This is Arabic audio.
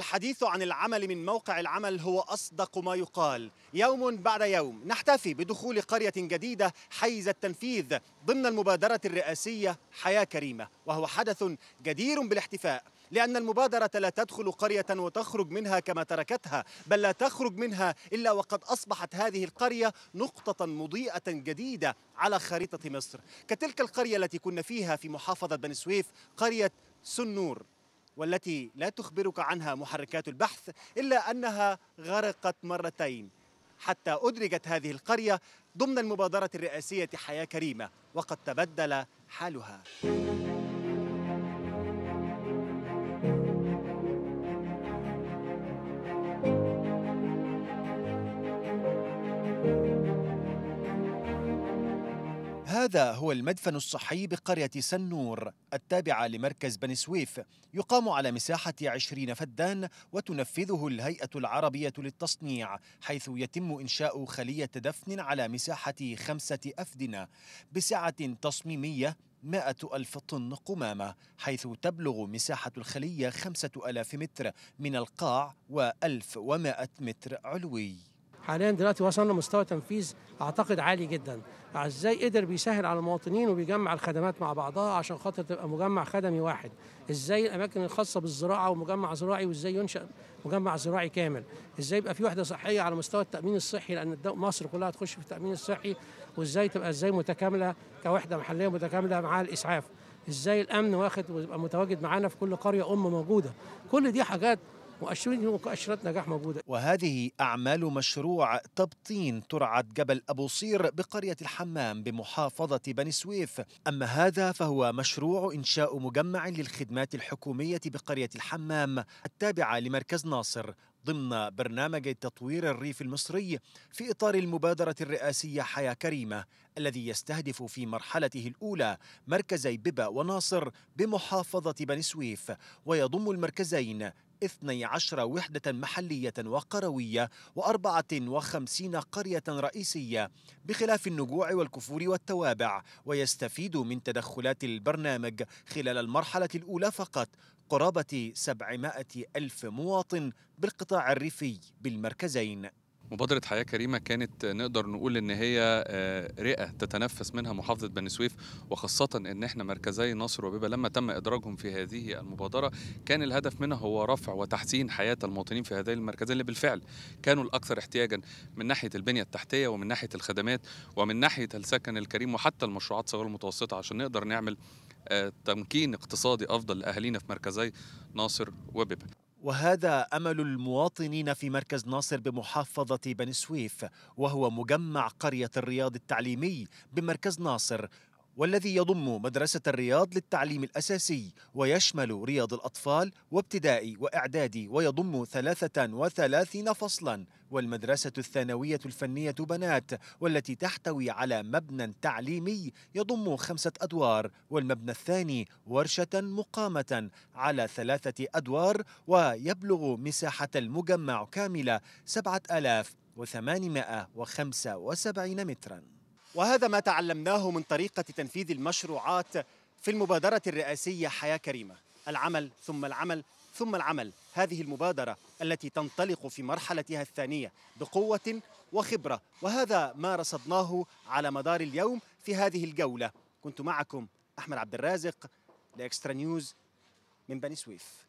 الحديث عن العمل من موقع العمل هو أصدق ما يقال يوم بعد يوم نحتفي بدخول قرية جديدة حيز التنفيذ ضمن المبادرة الرئاسية حياة كريمة وهو حدث جدير بالاحتفاء لأن المبادرة لا تدخل قرية وتخرج منها كما تركتها بل لا تخرج منها إلا وقد أصبحت هذه القرية نقطة مضيئة جديدة على خريطة مصر كتلك القرية التي كنا فيها في محافظة بني سويف قرية سنور والتي لا تخبرك عنها محركات البحث إلا أنها غرقت مرتين حتى أدرجت هذه القرية ضمن المبادرة الرئاسية حياة كريمة وقد تبدل حالها هذا هو المدفن الصحي بقرية سنور التابعة لمركز بني سويف يقام على مساحة عشرين فدان وتنفذه الهيئة العربية للتصنيع حيث يتم إنشاء خلية دفن على مساحة خمسة أفدنة بسعة تصميمية مائة ألف طن قمامة حيث تبلغ مساحة الخلية خمسة ألاف متر من القاع وألف ومائة متر علوي حاليا دلوقتي وصلنا مستوى تنفيذ اعتقد عالي جدا ازاي قدر بيسهل على المواطنين وبيجمع الخدمات مع بعضها عشان خاطر تبقى مجمع خدمي واحد ازاي الاماكن الخاصه بالزراعه ومجمع زراعي وازاي ينشا مجمع زراعي كامل ازاي يبقى في وحده صحيه على مستوى التامين الصحي لان مصر كلها تخش في التامين الصحي وازاي تبقى ازاي متكامله كوحده محليه متكامله مع الاسعاف ازاي الامن واخد ويبقى متواجد معانا في كل قريه ام موجوده كل دي حاجات مؤشرين مؤشرات نجاح موجودة وهذه أعمال مشروع تبطين ترعة جبل أبو صير بقرية الحمام بمحافظة بني سويف أما هذا فهو مشروع إنشاء مجمع للخدمات الحكومية بقرية الحمام التابعة لمركز ناصر ضمن برنامج تطوير الريف المصري في إطار المبادرة الرئاسية حياة كريمة الذي يستهدف في مرحلته الأولى مركزي ببا وناصر بمحافظة بني سويف ويضم المركزين 12 وحدة محلية وقروية و54 قرية رئيسية بخلاف النجوع والكفور والتوابع ويستفيد من تدخلات البرنامج خلال المرحلة الأولى فقط قرابة 700 ألف مواطن بالقطاع الريفي بالمركزين مبادرة حياة كريمة كانت نقدر نقول إن هي آه، رئة تتنفس منها محافظة بني سويف وخاصة إن إحنا مركزي ناصر وبيبة لما تم إدراجهم في هذه المبادرة كان الهدف منها هو رفع وتحسين حياة المواطنين في هذه المركزين اللي بالفعل كانوا الأكثر احتياجا من ناحية البنية التحتية ومن ناحية الخدمات ومن ناحية السكن الكريم وحتى المشروعات الصغيرة المتوسطة عشان نقدر نعمل آه، تمكين اقتصادي أفضل لأهالينا في مركزي ناصر وبيبة وهذا امل المواطنين في مركز ناصر بمحافظه بني سويف وهو مجمع قريه الرياض التعليمي بمركز ناصر والذي يضم مدرسة الرياض للتعليم الأساسي ويشمل رياض الأطفال وابتدائي وإعدادي ويضم 33 فصلا والمدرسة الثانوية الفنية بنات والتي تحتوي على مبنى تعليمي يضم خمسة أدوار والمبنى الثاني ورشة مقامة على ثلاثة أدوار ويبلغ مساحة المجمع كاملة 7875 متراً وهذا ما تعلمناه من طريقة تنفيذ المشروعات في المبادرة الرئاسية حياة كريمة العمل ثم العمل ثم العمل هذه المبادرة التي تنطلق في مرحلتها الثانية بقوة وخبرة وهذا ما رصدناه على مدار اليوم في هذه الجولة كنت معكم أحمد عبد الرازق لإكسترا نيوز من بني سويف